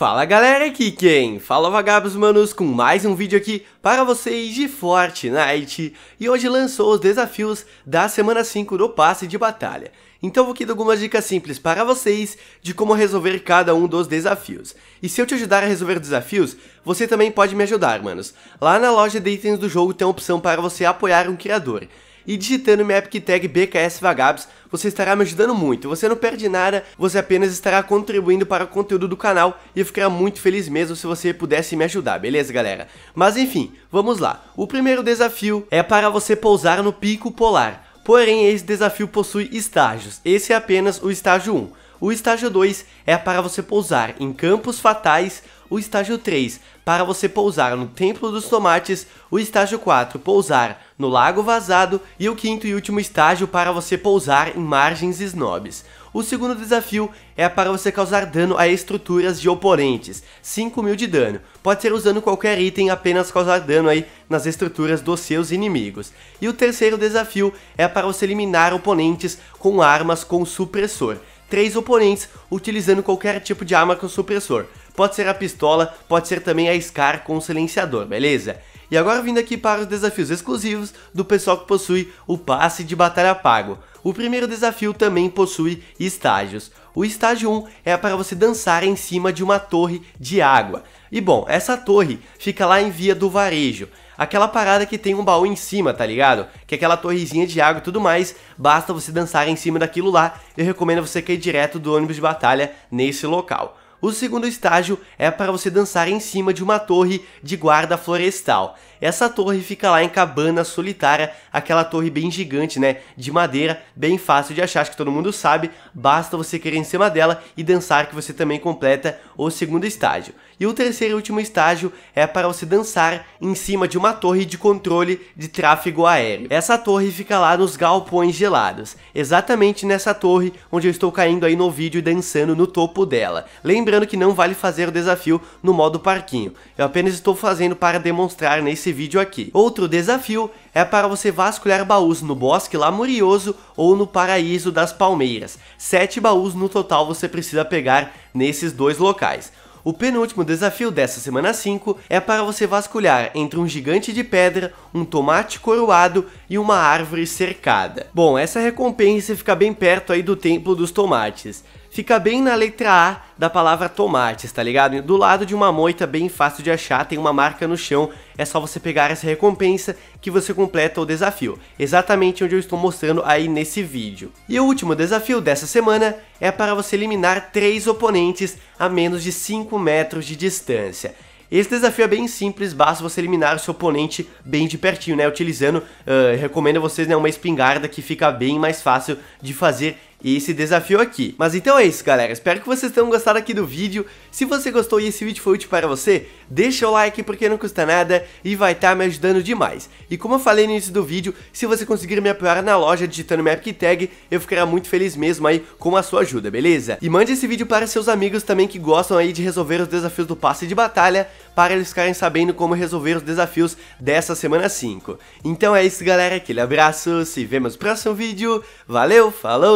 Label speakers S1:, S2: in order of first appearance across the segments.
S1: Fala galera, aqui quem? Fala vagabos manos com mais um vídeo aqui para vocês de Fortnite E hoje lançou os desafios da semana 5 do passe de batalha Então vou aqui dar algumas dicas simples para vocês de como resolver cada um dos desafios E se eu te ajudar a resolver desafios, você também pode me ajudar manos Lá na loja de itens do jogo tem a opção para você apoiar um criador e digitando minha Epic Tag BKS Vagabos, você estará me ajudando muito. Você não perde nada, você apenas estará contribuindo para o conteúdo do canal e eu ficaria muito feliz mesmo se você pudesse me ajudar, beleza galera? Mas enfim, vamos lá. O primeiro desafio é para você pousar no Pico Polar. Porém, esse desafio possui estágios. Esse é apenas o estágio 1. O estágio 2 é para você pousar em campos fatais o estágio 3 para você pousar no Templo dos Tomates, o estágio 4 pousar no Lago Vazado e o quinto e último estágio para você pousar em margens snobs. O segundo desafio é para você causar dano a estruturas de oponentes, 5 mil de dano. Pode ser usando qualquer item, apenas causar dano aí nas estruturas dos seus inimigos. E o terceiro desafio é para você eliminar oponentes com armas com supressor três oponentes utilizando qualquer tipo de arma com supressor. Pode ser a pistola, pode ser também a SCAR com o silenciador, beleza? E agora vindo aqui para os desafios exclusivos do pessoal que possui o passe de batalha pago. O primeiro desafio também possui estágios. O estágio 1 é para você dançar em cima de uma torre de água. E bom, essa torre fica lá em Via do Varejo. Aquela parada que tem um baú em cima, tá ligado? Que é aquela torrezinha de água e tudo mais, basta você dançar em cima daquilo lá. Eu recomendo você cair direto do ônibus de batalha nesse local. O segundo estágio é para você dançar em cima de uma torre de guarda florestal. Essa torre fica lá em Cabana Solitária, aquela torre bem gigante, né, de madeira, bem fácil de achar, acho que todo mundo sabe, basta você querer em cima dela e dançar que você também completa o segundo estágio. E o terceiro e último estágio é para você dançar em cima de uma torre de controle de tráfego aéreo. Essa torre fica lá nos galpões gelados, exatamente nessa torre onde eu estou caindo aí no vídeo e dançando no topo dela. Lembra Lembrando que não vale fazer o desafio no modo parquinho, eu apenas estou fazendo para demonstrar nesse vídeo aqui. Outro desafio é para você vasculhar baús no Bosque Lamurioso ou no Paraíso das Palmeiras. Sete baús no total você precisa pegar nesses dois locais. O penúltimo desafio dessa semana 5 é para você vasculhar entre um gigante de pedra, um tomate coroado e uma árvore cercada. Bom, essa recompensa fica bem perto aí do Templo dos Tomates fica bem na letra A da palavra tomates, tá ligado? Do lado de uma moita bem fácil de achar, tem uma marca no chão, é só você pegar essa recompensa que você completa o desafio, exatamente onde eu estou mostrando aí nesse vídeo. E o último desafio dessa semana é para você eliminar três oponentes a menos de 5 metros de distância. Esse desafio é bem simples, basta você eliminar o seu oponente bem de pertinho, né? Utilizando, uh, recomendo a vocês né, uma espingarda que fica bem mais fácil de fazer e esse desafio aqui. Mas então é isso, galera. Espero que vocês tenham gostado aqui do vídeo. Se você gostou e esse vídeo foi útil para você, deixa o like porque não custa nada e vai estar tá me ajudando demais. E como eu falei no início do vídeo, se você conseguir me apoiar na loja digitando minha Epic Tag, eu ficará muito feliz mesmo aí com a sua ajuda, beleza? E mande esse vídeo para seus amigos também que gostam aí de resolver os desafios do passe de batalha, para eles ficarem sabendo como resolver os desafios dessa semana 5. Então é isso, galera. Aquele abraço, se vemos no próximo vídeo. Valeu, falou!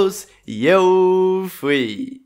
S1: E eu fui!